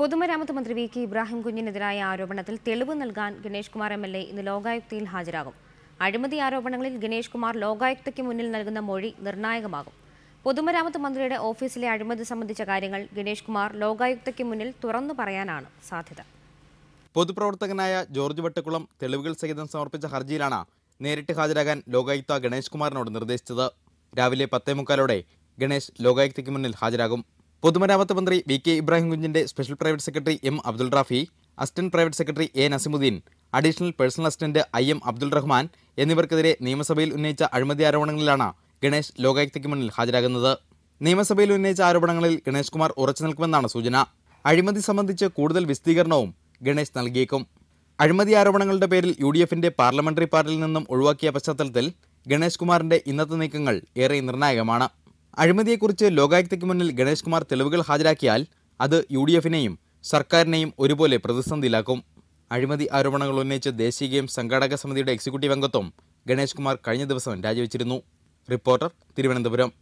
പൊതുമരാമത്ത് മന്ത്രി V K Ibrahim കുഞ്ഞിനെതിരായ ആരോപണത്തിൽ തെളിവ് നൽകാൻ Ganesh Kumar M L A ഇന്ന് ലോകായുക്തയിൽ ഹാജരാകും അഴിമതി ആരോപണങ്ങളിൽ ഗണേഷ് കുമാർ ലോകായുക്തയ്ക്ക് മുന്നിൽ നൽകുന്ന മൊഴി നിർണായകമാകും പൊതുമരാമത്ത് മന്ത്രിയുടെ ഓഫീസിലെ അഴിമതി സംബന്ധിച്ച കാര്യങ്ങൾ ഗണേഷ് കുമാർ ലോകായുക്തയ്ക്ക് മുന്നിൽ തുറന്നു പറയാനാണ് സാധ്യത പൊതുപ്രവർത്തകനായ ജോർജ് വട്ടക്കുളം തെളിവുകൾ സഹിതം സമർപ്പിച്ച ഹർജിയിലാണ് നേരിട്ട് ഹാജരാകാൻ ലോകായുക്ത ഗണേഷ് കുമാറിനോട് നിർദ്ദേശിച്ചത് രാവിലെ പത്തേ മുക്കാലോടെ ഗണേഷ് ലോകായുക്തയ്ക്ക് മുന്നിൽ ഹാജരാകും പൊതുമരാമത്ത് മന്ത്രി വി കെ ഇബ്രാഹിം കുഞ്ഞിന്റെ special private secretary M Abdul Rafi assistant private secretary A Nasimuddin additional personal assistant I M Abdul Rahman എന്നിവർക്കെതിരെ നിയമസഭയിൽ ഉന്നയിച്ച അഴിമതി ആരോപണങ്ങളിലാണ് ഗണേഷ് ലോകായുക്തയ്ക്ക് മുന്നിൽ ഹാജരാകുന്നത് നിയമസഭയിൽ ഉന്നയിച്ച ആരോപണങ്ങളിൽ ഗണേഷ് കുമാർ ഉറച്ചു നിൽക്കുമെന്നാണ് സൂചന അഴിമതി സംബന്ധിച്ച് കൂടുതൽ വിശദീകരണവും ഗണേഷ് നൽകിയേക്കും അഴിമതി ആരോപണങ്ങളുടെ പേരിൽ യു ഡി എഫിന്റെ പാർലമെന്ററി പാർട്ടിയിൽ നിന്നും ഒഴിവാക്കിയ പശ്ചാത്തലത്തിൽ ഗണേഷ് കുമാറിന്റെ ഇന്നത്തെ നീക്കങ്ങൾ ഏറെ നിർണായകമാണ് അഴിമതിയെക്കുറിച്ച് ലോകായുക്തയ്ക്ക് മുന്നിൽ ഗണേഷ് കുമാർ തെളിവുകൾ ഹാജരാക്കിയാൽ അത് യു ഡി എഫിനെയും സർക്കാരിനെയും ഒരുപോലെ പ്രതിസന്ധിയിലാക്കും അഴിമതി ആരോപണങ്ങൾ ഉന്നയിച്ച് ദേശീയ ഗെയിം സംഘാടക സമിതിയുടെ എക്സിക്യൂട്ടീവ് അംഗത്വം ഗണേഷ് കുമാർ കഴിഞ്ഞ ദിവസം രാജിവെച്ചിരുന്നു റിപ്പോർട്ടർ തിരുവനന്തപുരം